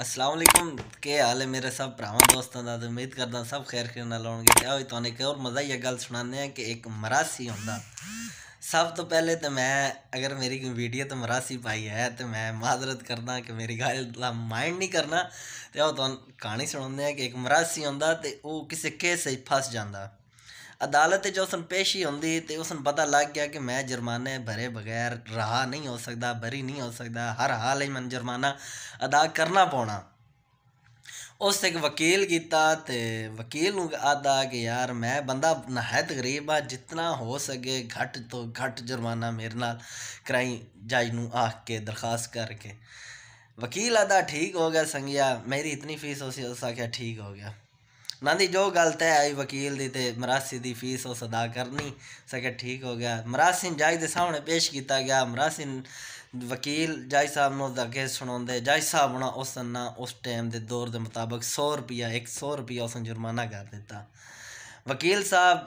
ਅਸਲਾਮ ਅਲੈਕੁਮ ਕੀ ਹਾਲ ਹੈ ਮੇਰੇ ਸਭ ਭਰਾਵਾਂ ਦੋਸਤਾਂ ਦਾ ਉਮੀਦ ਕਰਦਾ ਸਭ ਖੈਰ ਖੈਰ ਨਾਲ ਹੋਣਗੇ ਕਿਹਾ ਆਓ ਤੁਹਾਨੂੰ ਇੱਕ ਹੋਰ ਮਜ਼ਾ ਹੀ ਗੱਲ ਸੁਣਾਉਂਦੇ ਆ ਕਿ ਇੱਕ ਮਰਾਸੀ ਹੁੰਦਾ ਸਭ ਤੋਂ ਪਹਿਲੇ ਤਾਂ ਮੈਂ ਅਗਰ ਮੇਰੀ ਕੋਈ ਵੀਡੀਓ ਤੇ ਮਰਾਸੀ ਪਾਈ ਹੈ ਤੇ ਮੈਂ ਮਾਜ਼ਰਤ ਕਰਦਾ ਕਿ ਮੇਰੀ ਗੱਲ ਦਾ ਮਾਈਂਡ ਨਹੀਂ ਕਰਨਾ ਤੇ ਆਓ ਤੁਹਾਨੂੰ ਕਹਾਣੀ ਸੁਣਾਉਂਦੇ ਆ ਕਿ ਇੱਕ ਮਰਾਸੀ ਹੁੰਦਾ ਤੇ ਉਹ ਕਿਸੇ ਕੇਸ ਵਿੱਚ ਫਸ ਜਾਂਦਾ ਅਦਾਲਤ जो ਉਸਨ ਪੇਸ਼ੀ ਹੁੰਦੀ ਤੇ ਉਸਨ ਪਤਾ ਲੱਗ ਗਿਆ ਕਿ ਮੈਂ ਜੁਰਮਾਨੇ ਭਰੇ ਬਗੈਰ ਰਹਾ ਨਹੀਂ ਹੋ ਸਕਦਾ ਬਰੀ ਨਹੀਂ ਹੋ ਸਕਦਾ ਹਰ ਹਾਲ ਹੀ ਮੈਂ ਜੁਰਮਾਨਾ ਅਦਾ ਕਰਨਾ ਪਉਣਾ ਉਸ ਇੱਕ ਵਕੀਲ ਕੀਤਾ ਤੇ ਵਕੀਲ ਨੂੰ ਆਦਾ ਕਿ ਯਾਰ ਮੈਂ ਬੰਦਾ ਨਹਾਇਤ ਗਰੀਬ ਆ ਜਿੰਨਾ ਹੋ ਸਕੇ ਘੱਟ ਤੋਂ ਘੱਟ ਜੁਰਮਾਨਾ ਮੇਰੇ ਨਾਲ ਕਰਾਈ ਜੱਜ ਨੂੰ ਆਖ ਕੇ ਦਰਖਾਸਤ ਕਰਕੇ ਵਕੀਲ ਆਦਾ ਠੀਕ ਹੋ ਗਿਆ ਸੰਗਿਆ ਮੇਰੀ ਇਤਨੀ ਫੀਸ ਹੋ ਸੀ ਉਸ ਆਖਿਆ ਠੀਕ ਹੋ ਗਿਆ ਉਹਨਾਂ ਦੀ ਜੋ ਗਲਤ ਹੈ ਆਈ ਵਕੀਲ ਦੀ ਤੇ ਮਰਾਸੀ ਦੀ ਫੀਸ ਉਹ ਸਦਾ ਕਰਨੀ ਸਕੇ ਠੀਕ ਹੋ ਗਿਆ ਮਰਾਸੀ ਜਾਇ ਦੇ ਸਾਹਮਣੇ ਪੇਸ਼ ਕੀਤਾ ਗਿਆ ਮਰਾਸੀ ਵਕੀਲ ਜਾਇ ਸਾਹਿਬ ਨੂੰ ਦਾ ਕੇਸ ਸੁਣਾਉਂਦੇ ਜਾਇ ਸਾਹਿਬ ਨੇ ਉਸ ਨਾ ਉਸ ਟਾਈਮ ਦੇ ਦੌਰ ਦੇ ਮੁਤਾਬਕ 100 ਰੁਪਿਆ 100 ਰੁਪਿਆ ਉਸ ਜੁਰਮਾਨਾ ਕਰ ਦਿੱਤਾ ਵਕੀਲ ਸਾਹਿਬ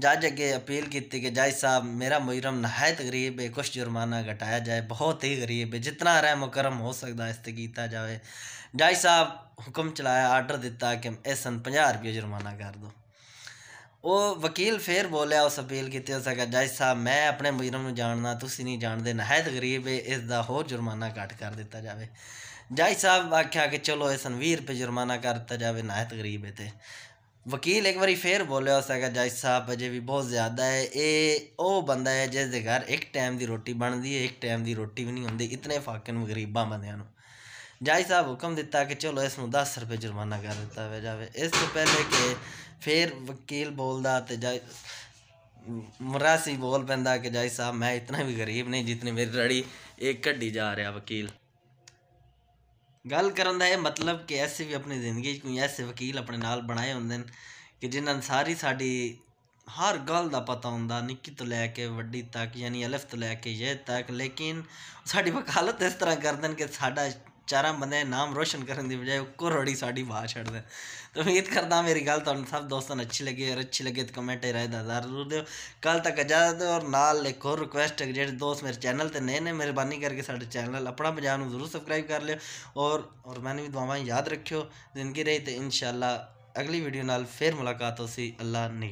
ਜੱਜ ਅੱਗੇ ਅਪੀਲ ਕੀਤੀ ਕਿ ਜੱਜ ਸਾਹਿਬ ਮੇਰਾ ਮੁਜਰਮ ਨਹਾਇਤ ਗਰੀਬ ਹੈ ਕੁਛ ਜੁਰਮਾਨਾ ਘਟਾਇਆ ਜਾਏ ਬਹੁਤ ਹੀ ਗਰੀਬ ਹੈ ਜਿੰਨਾ ਰਹਿ ਮੁਕਰਮ ਹੋ ਸਕਦਾ ਇਸ ਤੇ ਕੀਤਾ ਜਾਵੇ ਜੱਜ ਸਾਹਿਬ ਹੁਕਮ ਚਲਾਇਆ ਆਰਡਰ ਦਿੱਤਾ ਕਿ ਐਸਨ 50 ਰੁਪਏ ਜੁਰਮਾਨਾ ਕਰ ਦੋ ਉਹ ਵਕੀਲ ਫੇਰ ਬੋਲਿਆ ਉਸ ਅਪੀਲ ਕੀਤੀ ਉਸ ਅਗਾ ਜੱਜ ਸਾਹਿਬ ਮੈਂ ਆਪਣੇ ਮੁਜਰਮ ਨੂੰ ਜਾਣਦਾ ਤੁਸੀਂ ਨਹੀਂ ਜਾਣਦੇ ਨਹਾਇਤ ਗਰੀਬ ਹੈ ਇਸ ਦਾ ਹੋਰ ਜੁਰਮਾਨਾ ਘਟ ਕਰ ਦਿੱਤਾ ਜਾਵੇ ਜੱਜ ਸਾਹਿਬ ਆਖਿਆ ਕਿ ਚਲੋ ਐਸਨ 20 ਰੁਪਏ ਜੁਰਮਾਨਾ ਕਰ ਦਿੱਤਾ ਜਾਵੇ ਨਹਾਇਤ ਗਰੀਬ ਹੈ ਤੇ ਵਕੀਲ ਇੱਕ ਵਾਰੀ ਫੇਰ ਬੋਲਿਆ ਸਗਾ ਜੱਜ ਸਾਹਿਬ ਅਜੇ ਵੀ ਬਹੁਤ ਜ਼ਿਆਦਾ ਹੈ ਇਹ ਉਹ ਬੰਦਾ ਹੈ ਜਿਸ ਦੇ ਘਰ ਇੱਕ ਟਾਈਮ ਦੀ ਰੋਟੀ ਬਣਦੀ ਹੈ ਇੱਕ ਟਾਈਮ ਦੀ ਰੋਟੀ ਵੀ ਨਹੀਂ ਹੁੰਦੀ ਇਤਨੇ ਫਾਕਨ ਗਰੀਬਾਂ ਬੰਦਿਆਂ ਨੂੰ ਜੱਜ ਸਾਹਿਬ ਹੁਕਮ ਦਿੱਤਾ ਕਿ ਚਲੋ ਇਸ ਨੂੰ 10 ਰੁਪਏ ਜੁਰਮਾਨਾ ਕਰ ਦਿੱਤਾ ਜਾਵੇ ਇਸ ਤੋਂ ਪਹਿਲੇ ਕਿ ਫੇਰ ਵਕੀਲ ਬੋਲਦਾ ਤੇ ਜੱਜ ਮਰਾਸੀ ਬੋਲ ਪੈਂਦਾ ਕਿ ਜੱਜ ਸਾਹਿਬ ਮੈਂ ਇਤਨਾ ਵੀ ਗਰੀਬ ਨਹੀਂ ਜਿਤਨੀ ਮੇਰੀ ਰੜੀ ਇਹ ਕੱਢੀ ਜਾ ਰਿਹਾ ਵਕੀਲ ਗੱਲ ਕਰਨ ਦਾ ਇਹ ਮਤਲਬ ਕਿ ਐਸੇ ਵੀ ਆਪਣੀ ਜ਼ਿੰਦਗੀ 'ਚ ਕੋਈ ਐਸੇ ਵਕੀਲ ਆਪਣੇ ਨਾਲ ਬਣਾਏ ਹੁੰਦੇ ਨੇ ਕਿ ਜਿਨ੍ਹਾਂ ਨੂੰ ਸਾਰੀ ਸਾਡੀ ਹਰ ਗੱਲ ਦਾ ਪਤਾ ਹੁੰਦਾ ਨਿੱਕੀ ਤੋਂ ਲੈ ਕੇ ਵੱਡੀ ਤੱਕ ਯਾਨੀ ਅਲਫ ਤੋਂ ਲੈ ਕੇ ਇਹ ਤੱਕ ਲੇਕਿਨ ਸਾਡੀ ਵਕਾਲਤ ਇਸ ਤਰ੍ਹਾਂ ਕਰਦੇ ਨੇ ਕਿ ਸਾਡਾ ਚਾਰਾਂ ਬੰਦੇ ਨਾਮ ਰੋਸ਼ਨ ਕਰਨ ਦੀ ਬਜਾਏ ਕੋਰੜੀ ਸਾਡੀ ਬਾਹ ਛੱਡਦੇ ਤਾਂ ਉਮੀਦ ਕਰਦਾ ਮੇਰੀ ਗੱਲ ਤੁਹਾਨੂੰ ਸਭ ਦੋਸਤਾਂ ਨੂੰ ਅੱਛੀ ਲੱਗੀ ਔਰ ਅੱਛੀ ਲੱਗੇ ਤਾਂ ਕਮੈਂਟ ਹੀ ਰਾਇਦਾ ਜ਼ਰੂਰ ਦਿਓ ਕੱਲ ਤੱਕ ਜਾਦਾ ਤੇ ਔਰ ਨਾਲ ਇੱਕ ਹੋਰ ਰਿਕੁਐਸਟ ਹੈ ਜਿਹੜੇ ਦੋਸਤ ਮੇਰੇ ਚੈਨਲ ਤੇ ਨਏ ਨੇ ਮਿਹਰਬਾਨੀ ਕਰਕੇ ਸਾਡੇ ਚੈਨਲ ਆਪਣਾ ਪੰਜਾਬ ਨੂੰ ਜ਼ਰੂਰ ਸਬਸਕ੍ਰਾਈਬ ਕਰ ਲਿਓ ਔਰ ਔਰ ਮੈਨੂੰ ਵੀ ਦੁਆਵਾਂ ਯਾਦ ਰੱਖਿਓ ਜ਼ਿੰਦਗੀ ਰਹੀ ਤੇ ਇਨਸ਼ਾਅੱਲਾ ਅਗਲੀ ਵੀਡੀਓ ਨਾਲ ਫੇਰ ਮੁਲਾਕਾਤ ਹੋਸੀ ਅੱਲਾ ਨੇ